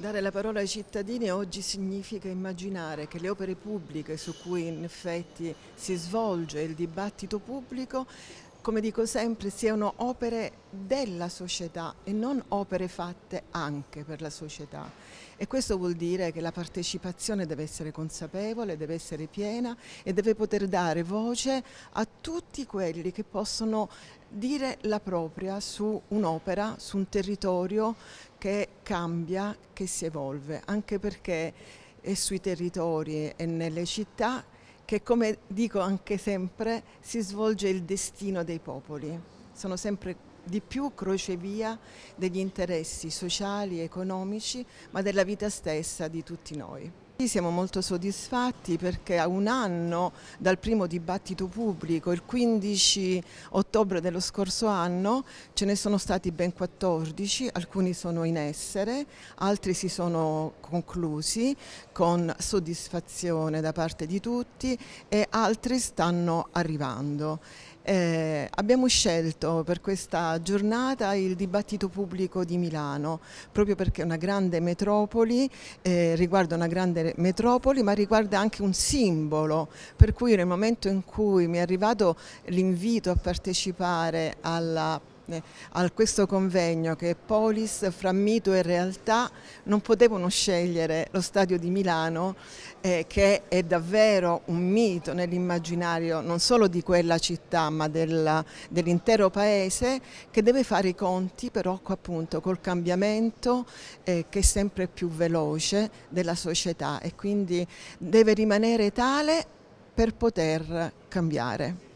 Dare la parola ai cittadini oggi significa immaginare che le opere pubbliche su cui in effetti si svolge il dibattito pubblico come dico sempre, siano opere della società e non opere fatte anche per la società. E questo vuol dire che la partecipazione deve essere consapevole, deve essere piena e deve poter dare voce a tutti quelli che possono dire la propria su un'opera, su un territorio che cambia, che si evolve, anche perché è sui territori e nelle città che come dico anche sempre si svolge il destino dei popoli. Sono sempre di più crocevia degli interessi sociali, economici, ma della vita stessa di tutti noi. Siamo molto soddisfatti perché a un anno dal primo dibattito pubblico, il 15 ottobre dello scorso anno, ce ne sono stati ben 14, alcuni sono in essere, altri si sono conclusi con soddisfazione da parte di tutti e altri stanno arrivando. Eh, abbiamo scelto per questa giornata il dibattito pubblico di Milano, proprio perché è una grande metropoli, eh, riguarda una grande metropoli, ma riguarda anche un simbolo, per cui nel momento in cui mi è arrivato l'invito a partecipare alla a questo convegno che è Polis fra mito e realtà non potevano scegliere lo stadio di Milano eh, che è davvero un mito nell'immaginario non solo di quella città ma dell'intero dell paese che deve fare i conti però appunto col cambiamento eh, che è sempre più veloce della società e quindi deve rimanere tale per poter cambiare.